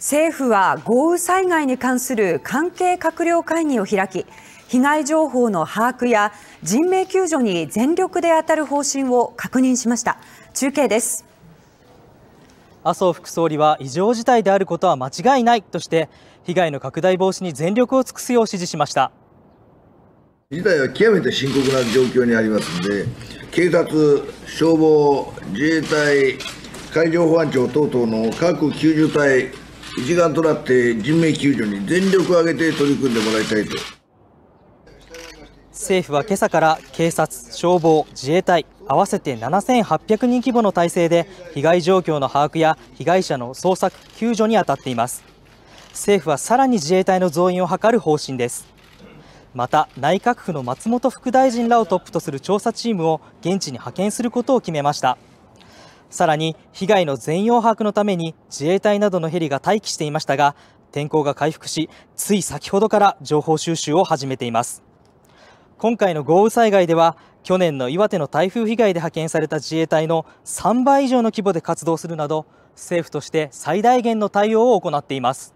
政府は豪雨災害に関する関係閣僚会議を開き被害情報の把握や人命救助に全力で当たる方針を確認しました中継です麻生副総理は異常事態であることは間違いないとして被害の拡大防止に全力を尽くすよう指示しました事態は極めて深刻な状況にありますので警察、消防、自衛隊海上保安庁等々の各救助隊一丸となって人命救助に全力を挙げて取り組んでもらいたいと政府は今朝から警察、消防、自衛隊合わせて7800人規模の体制で被害状況の把握や被害者の捜索・救助に当たっています政府はさらに自衛隊の増員を図る方針ですまた内閣府の松本副大臣らをトップとする調査チームを現地に派遣することを決めましたさらに被害の全容把握のために自衛隊などのヘリが待機していましたが天候が回復しつい先ほどから情報収集を始めています今回の豪雨災害では去年の岩手の台風被害で派遣された自衛隊の3倍以上の規模で活動するなど政府として最大限の対応を行っています